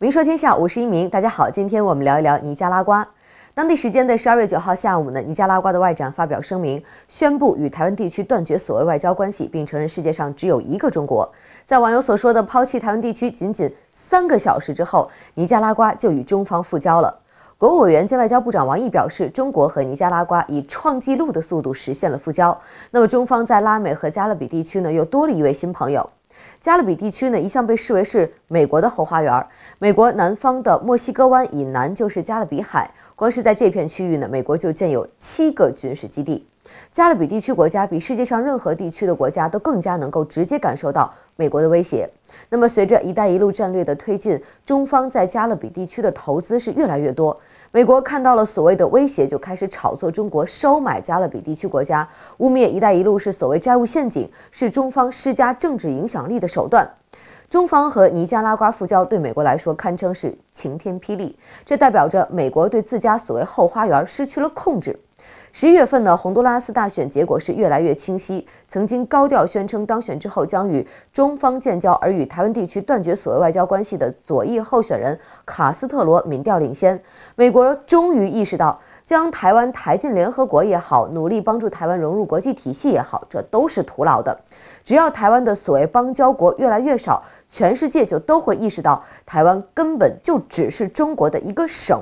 名说天下，我是一名。大家好，今天我们聊一聊尼加拉瓜。当地时间的十二月九号下午呢，尼加拉瓜的外长发表声明，宣布与台湾地区断绝所谓外交关系，并承认世界上只有一个中国。在网友所说的抛弃台湾地区仅仅三个小时之后，尼加拉瓜就与中方复交了。国务委员兼外交部长王毅表示，中国和尼加拉瓜以创纪录的速度实现了复交。那么，中方在拉美和加勒比地区呢，又多了一位新朋友。加勒比地区呢，一向被视为是美国的后花园。美国南方的墨西哥湾以南就是加勒比海。光是在这片区域呢，美国就建有七个军事基地。加勒比地区国家比世界上任何地区的国家都更加能够直接感受到美国的威胁。那么，随着“一带一路”战略的推进，中方在加勒比地区的投资是越来越多。美国看到了所谓的威胁，就开始炒作中国收买加勒比地区国家，污蔑“一带一路”是所谓债务陷阱，是中方施加政治影响力的手段。中方和尼加拉瓜复交，对美国来说堪称是晴天霹雳，这代表着美国对自家所谓后花园失去了控制。十一月份呢，洪都拉斯大选结果是越来越清晰。曾经高调宣称当选之后将与中方建交，而与台湾地区断绝所谓外交关系的左翼候选人卡斯特罗，民调领先。美国终于意识到，将台湾抬进联合国也好，努力帮助台湾融入国际体系也好，这都是徒劳的。只要台湾的所谓邦交国越来越少，全世界就都会意识到，台湾根本就只是中国的一个省，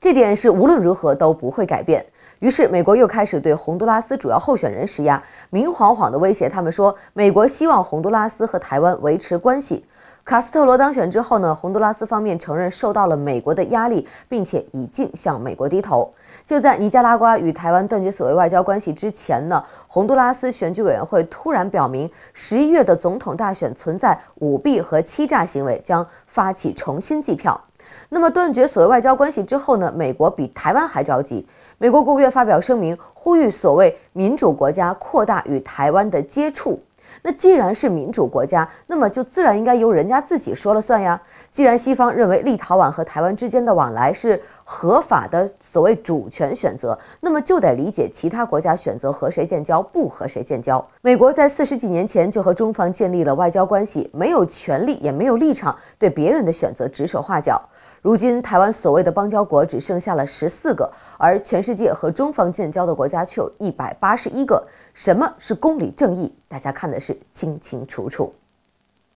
这点是无论如何都不会改变。于是，美国又开始对洪都拉斯主要候选人施压，明晃晃地威胁他们说，美国希望洪都拉斯和台湾维持关系。卡斯特罗当选之后呢，洪都拉斯方面承认受到了美国的压力，并且已经向美国低头。就在尼加拉瓜与台湾断绝所谓外交关系之前呢，洪都拉斯选举委员会突然表明，十一月的总统大选存在舞弊和欺诈行为，将发起重新计票。那么断绝所谓外交关系之后呢？美国比台湾还着急。美国国务院发表声明，呼吁所谓民主国家扩大与台湾的接触。那既然是民主国家，那么就自然应该由人家自己说了算呀。既然西方认为立陶宛和台湾之间的往来是合法的所谓主权选择，那么就得理解其他国家选择和谁建交，不和谁建交。美国在四十几年前就和中方建立了外交关系，没有权利，也没有立场对别人的选择指手画脚。如今，台湾所谓的邦交国只剩下了十四个，而全世界和中方建交的国家却有一百八十一个。什么是公理正义？大家看的是清清楚楚。